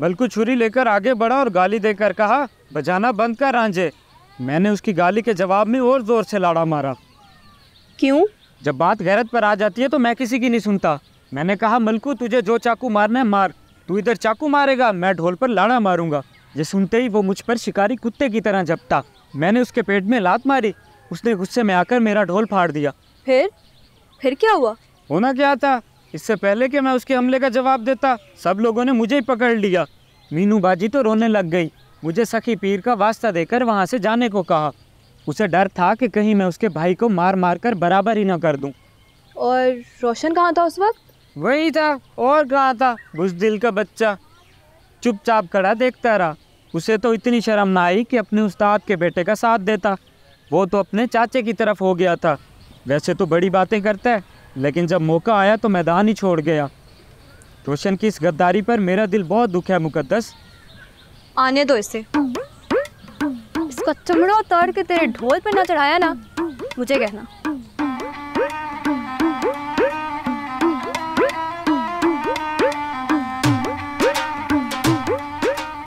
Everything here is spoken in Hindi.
बल्कू छुरी लेकर आगे बढ़ा और गाली देकर कहा बजाना बंद कर रांझे मैंने उसकी गाली के जवाब में और ज़ोर से लाड़ा मारा क्यों जब बात गैरत पर आ जाती है तो मैं किसी की नहीं सुनता मैंने कहा मलकू तुझे जो चाकू मारना है मार तू इधर चाकू मारेगा मैं ढोल पर लाड़ा मारूंगा ये सुनते ही वो मुझ पर शिकारी कुत्ते की तरह जपता मैंने उसके पेट में लात मारी उसने गुस्से में आकर मेरा ढोल फाड़ दिया फिर फिर क्या हुआ होना क्या था इससे पहले कि मैं उसके हमले का जवाब देता सब लोगों ने मुझे ही पकड़ लिया मीनू बाजी तो रोने लग गई मुझे सखी पीर का वास्ता देकर वहाँ से जाने को कहा उसे डर था कि कहीं मैं उसके भाई को मार मार कर बराबर ही ना कर दूँ और रोशन कहाँ था उस वक्त वही था और कहाँ था दिल का बच्चा चुपचाप खड़ा देखता रहा उसे तो इतनी शर्म ना आई कि अपने उस्ताद के बेटे का साथ देता वो तो अपने चाचे की तरफ हो गया था वैसे तो बड़ी बातें करता है लेकिन जब मौका आया तो मैदान ही छोड़ गया रोशन की इस गद्दारी पर मेरा दिल बहुत दुख है मुकद्दस आने दो इसे इसका चमड़ा उतार के तेरे ढोल पर ना चढ़ाया ना मुझे कहना